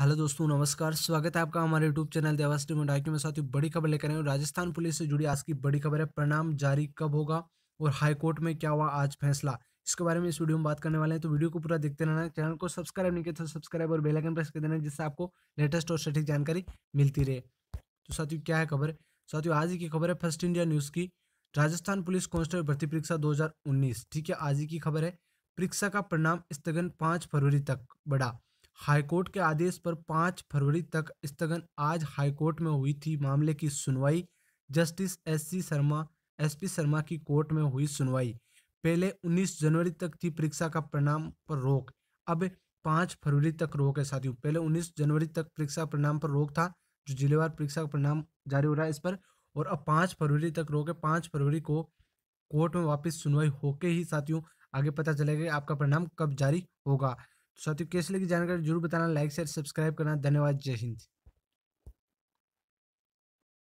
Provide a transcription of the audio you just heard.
hello दोस्तों नमस्कार स्वागत है आपका हमारे यूट्यूब चैनल मोडाइक में साथ ही बड़ी खबर लेकर आए राजस्थान पुलिस से जुड़ी आज की बड़ी खबर है परिणाम जारी कब होगा और हाईकोर्ट में क्या हुआ आज फैसला इसके बारे में इस वीडियो में बात करने वाले हैं तो वीडियो को पूरा देखते रहना चैनल को सब्सक्राइब नहीं किया तो सब्सक्राइब और बेलाइकन प्रेस कर देना जिससे आपको लेटेस्ट और सटीक जानकारी मिलती रहे तो साथियों क्या है खबर साथियों आज की खबर है फर्स्ट इंडिया न्यूज़ की राजस्थान पुलिस कॉन्स्टेबल भर्ती परीक्षा दो ठीक है आज की खबर है परीक्षा का परिणाम स्थगन पाँच फरवरी तक बढ़ा हाईकोर्ट के आदेश पर पाँच फरवरी तक स्थगन आज हाईकोर्ट में हुई थी मामले की सुनवाई justice S C Sharma S P Sharma की कोर्ट में हुई सुनवाई पहले 19 जनवरी तक थी परीक्षा का परिणाम पर रोक अब पाँच फरवरी तक रोक है साथियों पहले 19 जनवरी तक परीक्षा परिणाम पर रोक था जो जिलेवार परीक्षा का परिणाम जारी हो रहा है इस पर और अब पाँच फरवरी तक रोक है पाँच फरवरी को कोर्ट में वापस सुनवाई होके ही साथियों आगे पता चलेगा आपका परिणाम कब जारी होगा साथियों कैसे लगी जानकारी जरूर बताना लाइक शेयर सब्सक्राइब करना धन्यवाद जय हिंद